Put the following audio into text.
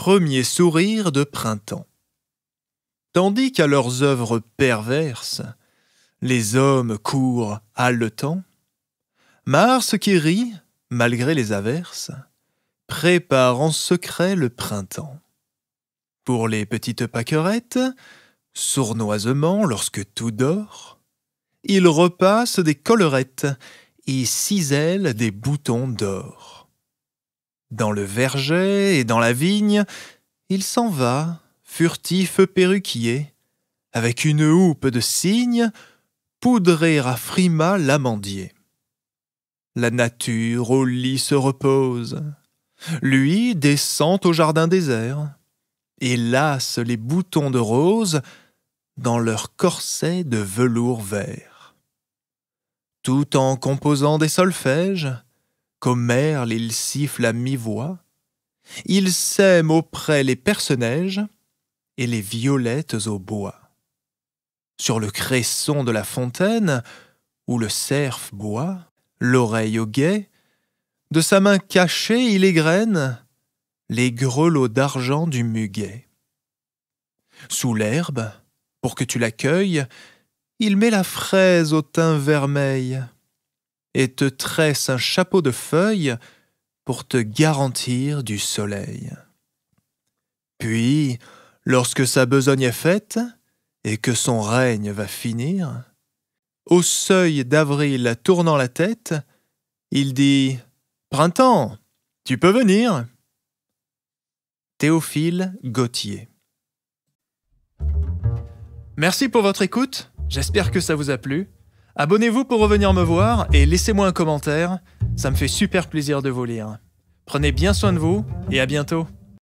premier sourire de printemps. Tandis qu'à leurs œuvres perverses, les hommes courent haletants, Mars qui rit, malgré les averses, prépare en secret le printemps. Pour les petites paquerettes, sournoisement lorsque tout dort, il repasse des collerettes et cisèle des boutons d'or dans le verger et dans la vigne, il s'en va, furtif perruquier, avec une houppe de cygne, poudrer à frima l'amandier. La nature au lit se repose, lui descend au jardin désert, et lasse les boutons de rose dans leur corset de velours vert. Tout en composant des solfèges, comme il siffle à mi-voix. Il sème auprès les perce et les violettes au bois. Sur le cresson de la fontaine, où le cerf boit, l'oreille au guet, de sa main cachée, il égrène les grelots d'argent du muguet. Sous l'herbe, pour que tu l'accueilles, il met la fraise au teint vermeil et te tresse un chapeau de feuilles pour te garantir du soleil. Puis, lorsque sa besogne est faite, et que son règne va finir, au seuil d'avril tournant la tête, il dit Printemps, tu peux venir. Théophile Gautier. Merci pour votre écoute, j'espère que ça vous a plu. Abonnez-vous pour revenir me voir et laissez-moi un commentaire, ça me fait super plaisir de vous lire. Prenez bien soin de vous et à bientôt.